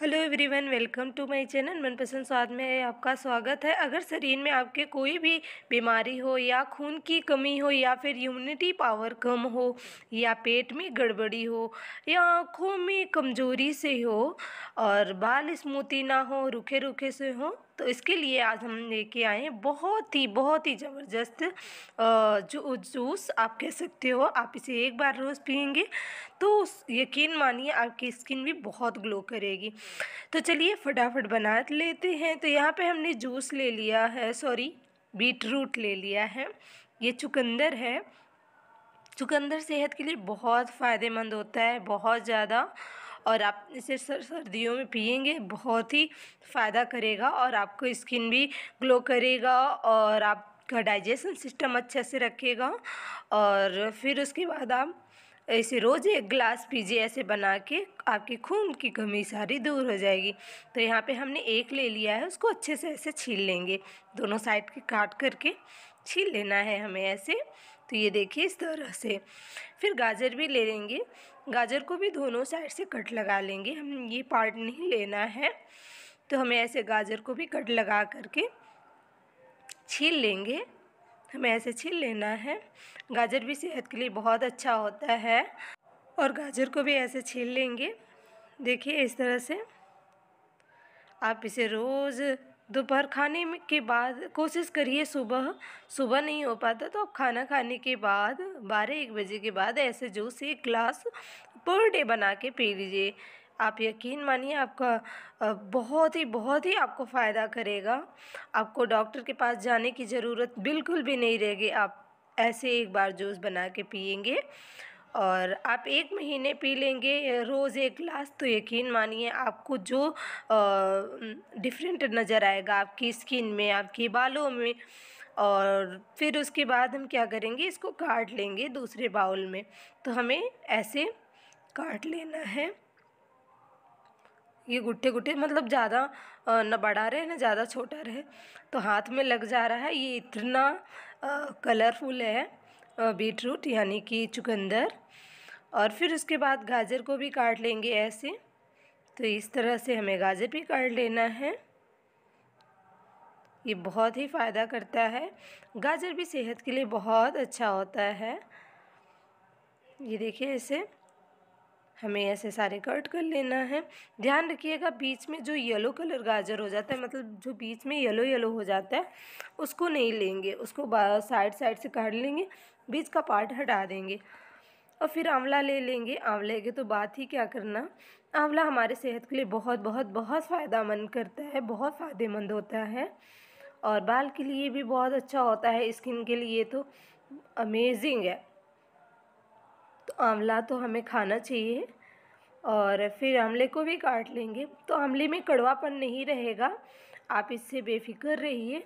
hello everyone welcome to my channel Manpasand Swad में आपका स्वागत है अगर शरीर में आपके कोई भी बीमारी हो या खून की कमी हो या फिर इम्यूनिटी पावर कम हो या पेट में गड़बड़ी हो या आँखों में कमजोरी से हो और बाल स्मूथी ना हो रुखे रुखे से हो तो इसके लिए आज हम लेके आए हैं बहुत ही बहुत ही ज़बरदस्त जो जूस आप कह सकते हो आप इसे एक बार रोज़ पियेंगे तो यकीन मानिए आपकी स्किन भी बहुत ग्लो करेगी तो चलिए फटाफट बना लेते हैं तो यहाँ पे हमने जूस ले लिया है सॉरी बीट रूट ले लिया है ये चुकंदर है चुकंदर सेहत के लिए बहुत फ़ायदेमंद होता है बहुत ज़्यादा और आप इसे सर्दियों में पियेंगे बहुत ही फ़ायदा करेगा और आपको स्किन भी ग्लो करेगा और आपका डाइजेशन सिस्टम अच्छे से रखेगा और फिर उसके बाद आप ऐसे रोज़ एक ग्लास पीजिए ऐसे बना के आपके खून की कमी सारी दूर हो जाएगी तो यहाँ पे हमने एक ले लिया है उसको अच्छे से ऐसे छील लेंगे दोनों साइड के काट करके छील लेना है हमें ऐसे तो ये देखिए इस तरह से फिर गाजर भी ले लेंगे गाजर को भी दोनों साइड से कट लगा लेंगे हम ये पार्ट नहीं लेना है तो हमें ऐसे गाजर को भी कट लगा करके छील लेंगे हमें ऐसे छील लेना है गाजर भी सेहत के लिए बहुत अच्छा होता है और गाजर को भी ऐसे छील लेंगे देखिए इस तरह से आप इसे रोज़ दोपहर खाने के बाद कोशिश करिए सुबह सुबह नहीं हो पाता तो आप खाना खाने के बाद बारह एक बजे के बाद ऐसे जूस एक ग्लास पर डे बना के पी लीजिए आप यकीन मानिए आपका बहुत ही बहुत ही आपको फ़ायदा करेगा आपको डॉक्टर के पास जाने की ज़रूरत बिल्कुल भी नहीं रहेगी आप ऐसे एक बार जूस बना के पियेंगे और आप एक महीने पी लेंगे रोज़ एक ग्लास तो यकीन मानिए आपको जो डिफरेंट नज़र आएगा आपकी स्किन में आपके बालों में और फिर उसके बाद हम क्या करेंगे इसको काट लेंगे दूसरे बाउल में तो हमें ऐसे काट लेना है ये गुट्टे गुट्टे मतलब ज़्यादा ना बड़ा रहे ना ज़्यादा छोटा रहे तो हाथ में लग जा रहा है ये इतना कलरफुल है बीट रूट यानी कि चुकंदर और फिर उसके बाद गाजर को भी काट लेंगे ऐसे तो इस तरह से हमें गाजर भी काट लेना है ये बहुत ही फ़ायदा करता है गाजर भी सेहत के लिए बहुत अच्छा होता है ये देखिए ऐसे हमें ऐसे सारे कट कर लेना है ध्यान रखिएगा बीच में जो येलो कलर गाजर हो जाता है मतलब जो बीच में येलो येलो हो जाता है उसको नहीं लेंगे उसको साइड साइड से काट लेंगे बीच का पार्ट हटा देंगे और फिर आंवला ले लेंगे आंवले के तो बात ही क्या करना आंवला हमारे सेहत के लिए बहुत बहुत बहुत मंद करता है बहुत फ़ायदेमंद होता है और बाल के लिए भी बहुत अच्छा होता है स्किन के लिए तो अमेजिंग है तो आंवला तो हमें खाना चाहिए और फिर आंवले को भी काट लेंगे तो आंवले में कड़वापन नहीं रहेगा आप इससे बेफिक्र रहिए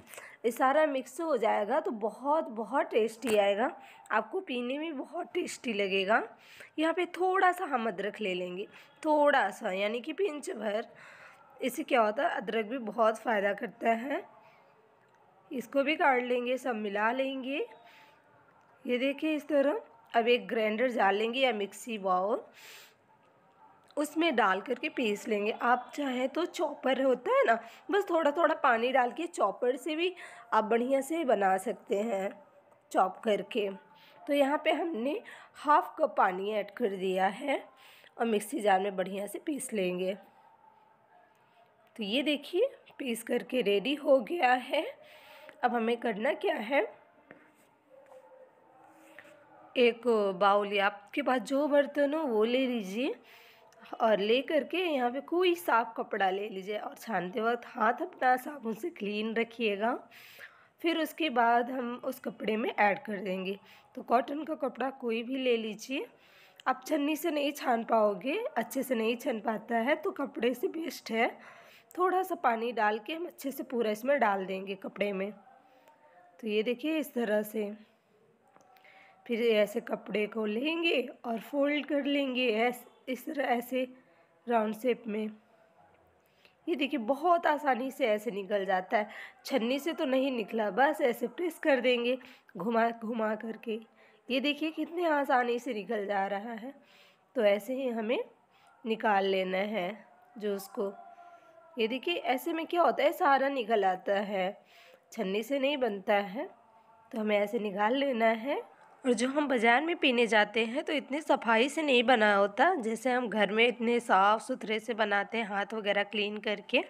ये सारा मिक्स हो जाएगा तो बहुत बहुत टेस्टी आएगा आपको पीने में बहुत टेस्टी लगेगा यहाँ पे थोड़ा सा हम अदरक ले लेंगे थोड़ा सा यानी कि पिंच भर इससे क्या होता है अदरक भी बहुत फ़ायदा करता है इसको भी काट लेंगे सब मिला लेंगे ये देखिए इस तरह अब एक ग्राइंडर डालेंगे या मिक्सी बाउल उसमें डाल करके पीस लेंगे आप चाहें तो चॉपर होता है ना बस थोड़ा थोड़ा पानी डाल के चॉपर से भी आप बढ़िया से बना सकते हैं चॉप करके तो यहाँ पे हमने हाफ कप पानी ऐड कर दिया है और मिक्सी जार में बढ़िया से पीस लेंगे तो ये देखिए पीस करके रेडी हो गया है अब हमें करना क्या है एक बाउल या आपके पास जो बर्तन हो वो ले लीजिए और ले करके यहाँ पे कोई साफ़ कपड़ा ले लीजिए और छानते वक्त हाथ अपना साबुन से क्लीन रखिएगा फिर उसके बाद हम उस कपड़े में ऐड कर देंगे तो कॉटन का कपड़ा कोई भी ले लीजिए आप छन्नी से नहीं छान पाओगे अच्छे से नहीं छन पाता है तो कपड़े से बेस्ट है थोड़ा सा पानी डाल के हम अच्छे से पूरा इसमें डाल देंगे कपड़े में तो ये देखिए इस तरह से फिर ऐसे कपड़े को लेंगे और फोल्ड कर लेंगे ऐसे इस तरह ऐसे राउंड शेप में ये देखिए बहुत आसानी से ऐसे निकल जाता है छन्नी से तो नहीं निकला बस ऐसे प्रेस कर देंगे घुमा घुमा करके ये देखिए कितने आसानी से निकल जा रहा है तो ऐसे ही हमें निकाल लेना है जो उसको ये देखिए ऐसे में क्या होता है सारा निकल आता है छन्नी से नहीं बनता है तो हमें ऐसे निकाल लेना है और जो हम बाज़ार में पीने जाते हैं तो इतने सफाई से नहीं बना होता जैसे हम घर में इतने साफ़ सुथरे से बनाते हैं हाथ वगैरह क्लीन करके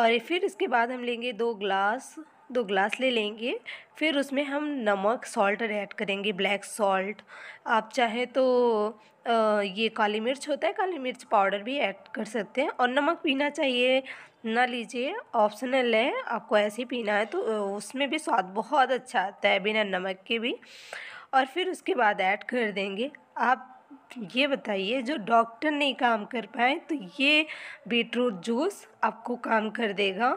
और फिर इसके बाद हम लेंगे दो ग्लास दो ग्लास ले लेंगे फिर उसमें हम नमक सॉल्ट ऐड करेंगे ब्लैक सॉल्ट आप चाहे तो ये काली मिर्च होता है काली मिर्च पाउडर भी ऐड कर सकते हैं और नमक पीना चाहिए ना लीजिए ऑप्शनल है आपको ऐसे ही पीना है तो उसमें भी स्वाद बहुत अच्छा आता है बिना नमक के भी और फिर उसके बाद ऐड कर देंगे आप ये बताइए जो डॉक्टर नहीं काम कर पाए तो ये बीटरूट जूस आपको काम कर देगा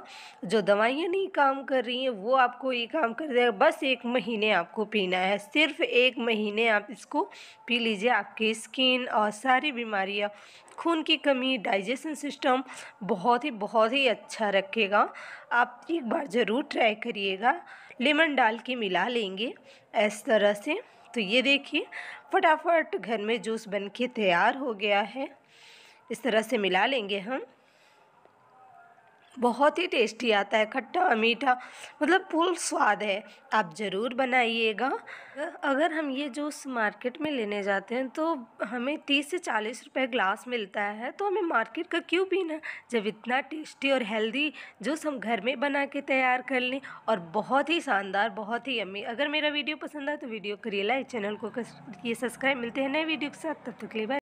जो दवाइयाँ नहीं काम कर रही हैं वो आपको ये काम कर देगा बस एक महीने आपको पीना है सिर्फ एक महीने आप इसको पी लीजिए आपकी स्किन और सारी बीमारियाँ खून की कमी डाइजेशन सिस्टम बहुत ही बहुत ही अच्छा रखेगा आप एक बार ज़रूर ट्राई करिएगा लेमन डाल के मिला लेंगे इस तरह से तो ये देखिए फटाफट घर में जूस बन के तैयार हो गया है इस तरह से मिला लेंगे हम बहुत ही टेस्टी आता है खट्टा मीठा मतलब फुल स्वाद है आप ज़रूर बनाइएगा अगर हम ये जूस मार्केट में लेने जाते हैं तो हमें तीस से चालीस रुपये ग्लास मिलता है तो हमें मार्केट का क्यों पीना जब इतना टेस्टी और हेल्दी जूस हम घर में बना के तैयार कर लें और बहुत ही शानदार बहुत ही अम्मी अगर मेरा वीडियो पसंद आए तो वीडियो करिए लाइक चैनल को ये सब्सक्राइब मिलते हैं नए वीडियो के साथ तब तक लिए